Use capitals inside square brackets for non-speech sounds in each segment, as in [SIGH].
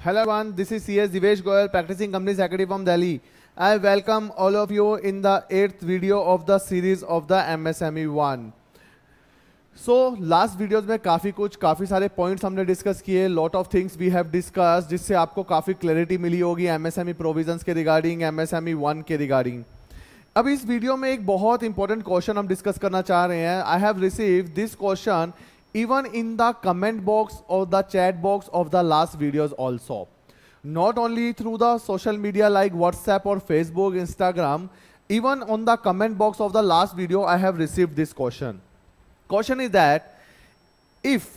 Hello everyone, this is CS Divesh Goyal, practicing company secretary from Delhi. I welcome all of you in the 8th video of the series of the MSME one so last videos में काफ़ी कुछ काफ़ी सारे points हमने discuss किए lot of things we have discuss जिससे आपको काफ़ी क्लैरिटी मिली होगी एमएसएमई प्रोविजंस e के रिगार्डिंग एमएसएमई वन के रिगार्डिंग अब इस वीडियो में एक बहुत इंपॉर्टेंट क्वेश्चन हम डिस्कस करना चाह रहे हैं I have receive this question even in the comment box or the chat box of the last videos also. Not only through the social media like WhatsApp or Facebook, Instagram, even on the comment box of the last video, I have received this question. Question is that if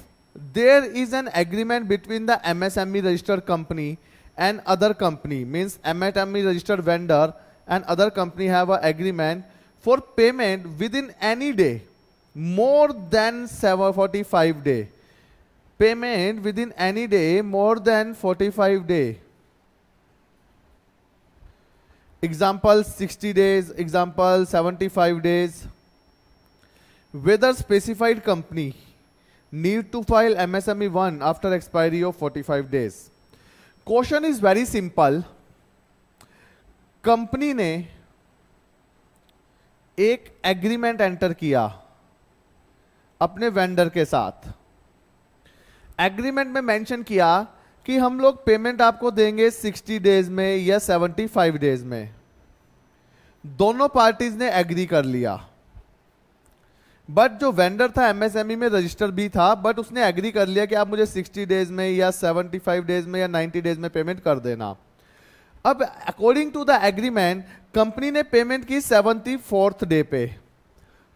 there is an agreement between the MSME registered company and other company, means MSME registered vendor and other company have an agreement for payment within any day more than 45 day payment within any day more than 45 day example 60 days example 75 days whether specified company need to file msme 1 after expiry of 45 days question is very simple company ne ek agreement enter kiya अपने vendor के साथ agreement में mention किया कि हम लोग payment आपको देंगे 60 डेज में या 75 डेज में दोनों पार्टीज ने एग्री कर लिया बट जो वेंडर था एमएसएमई e में रजिस्टर भी था बट उसने एग्री कर लिया कि आप मुझे 60 डेज में या 75 डेज में या 90 डेज में पेमेंट कर देना अब according to the agreement company ने पेमेंट की सेवेंटी फोर्थ डे पे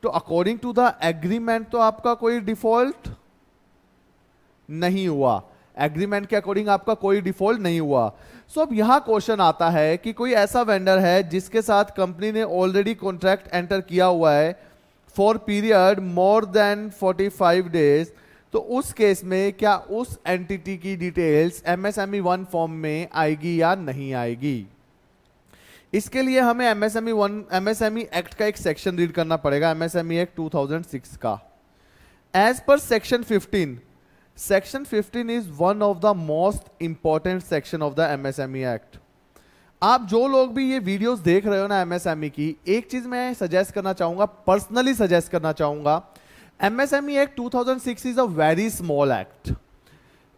तो अकॉर्डिंग टू द एग्रीमेंट तो आपका कोई डिफॉल्ट नहीं हुआ एग्रीमेंट के अकॉर्डिंग आपका कोई डिफॉल्ट नहीं हुआ सो so, अब यहां क्वेश्चन आता है कि कोई ऐसा वेंडर है जिसके साथ कंपनी ने ऑलरेडी कॉन्ट्रैक्ट एंटर किया हुआ है for period more than 45 days तो उस केस में क्या उस एंटिटी की डिटेल्स एमएसएमई वन फॉर्म में आएगी या नहीं आएगी इसके लिए हमें एमएसएमई वन एमएसएमई एक्ट का एक सेक्शन रीड करना पड़ेगा एमएसएमई एक्ट 2006 का as per section 15 section 15 is one of the most important section of the MSME act आप जो लोग भी ये वीडियोस देख रहे हो ना एमएसएमई e की एक चीज मैं सजेस्ट करना चाहूंगा पर्सनली सजेस्ट करना चाहूंगा MSME act too is a very small act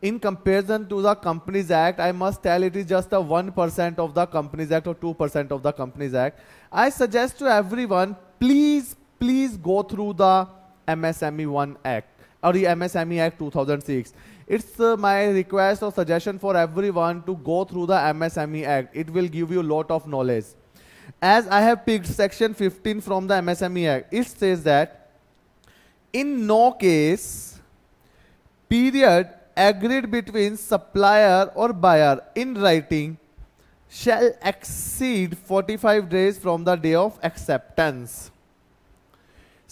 in comparison to the Companies Act, I must tell it is just a 1% of the Companies Act or 2% of the Companies Act. I suggest to everyone, please, please go through the MSME 1 Act or the MSME Act 2006. It's uh, my request or suggestion for everyone to go through the MSME Act. It will give you a lot of knowledge. As I have picked section 15 from the MSME Act, it says that in no case period agreed between supplier और buyer in writing shall exceed 45 days from the day of acceptance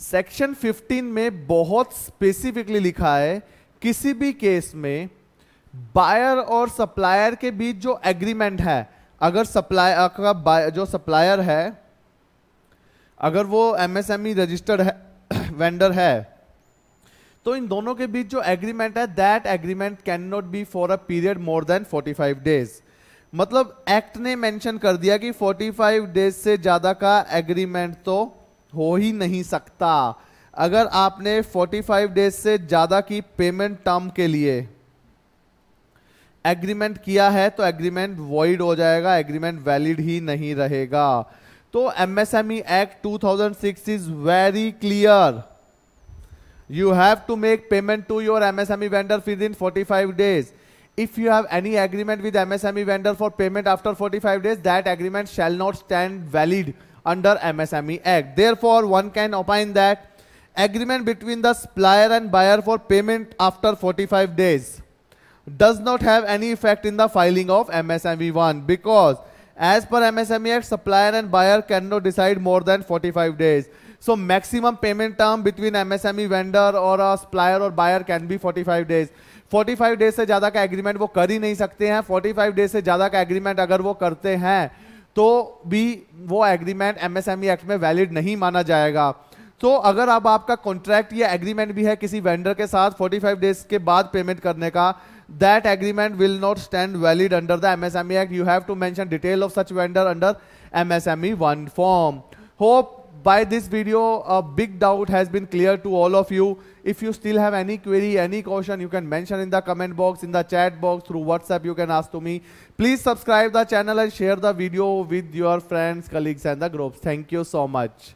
section 15 में बहुत specifically लिखा है किसी भी case में buyer और supplier के बीच जो एग्रीमेंट है अगर सप्लायर का जो सप्लायर है अगर वो एमएसएमई रजिस्टर्ड e है वेंडर [COUGHS] है तो इन दोनों के बीच जो एग्रीमेंट है that agreement can not be for a period more than 45 days मतलब एक्ट ने मेंशन कर दिया कि 45 डेज से ज़्यादा का एग्रीमेंट तो हो ही नहीं सकता अगर आपने 45 डेज से ज़्यादा की पेमेंट टर्म के लिए एग्रीमेंट किया है तो एग्रीमेंट वॉइड हो जाएगा एग्रीमेंट वैलिड ही नहीं रहेगा तो MSME act 2006 is very clear You have to make payment to your MSME vendor within 45 days. If you have any agreement with MSME vendor for payment after 45 days, that agreement shall not stand valid under MSME Act. Therefore, one can opine that agreement between the supplier and buyer for payment after 45 days does not have any effect in the filing of MSME 1 because as per MSME Act, supplier and buyer cannot decide more than 45 days. So maximum payment term between MSME vendor और a uh, supplier or buyer can be 45 days 45 days से ज़्यादा का agreement वो कर ही नहीं सकते हैं 45 days से ज़्यादा का एग्रीमेंट अगर वो करते हैं तो भी वो एग्रीमेंट एमएसएमई एक्ट में वैलिड नहीं माना जाएगा तो अगर अब आपका कॉन्ट्रैक्ट या एग्रीमेंट भी है किसी वेंडर के साथ 45 डेज के बाद पेमेंट करने का that agreement will not stand valid under the MSME act you have to mention detail of such vendor under MSME one form hope by this video, a big doubt has been cleared to all of you. If you still have any query, any question, you can mention in the comment box, in the chat box, through WhatsApp, you can ask to me. Please subscribe the channel and share the video with your friends, colleagues and the groups. Thank you so much.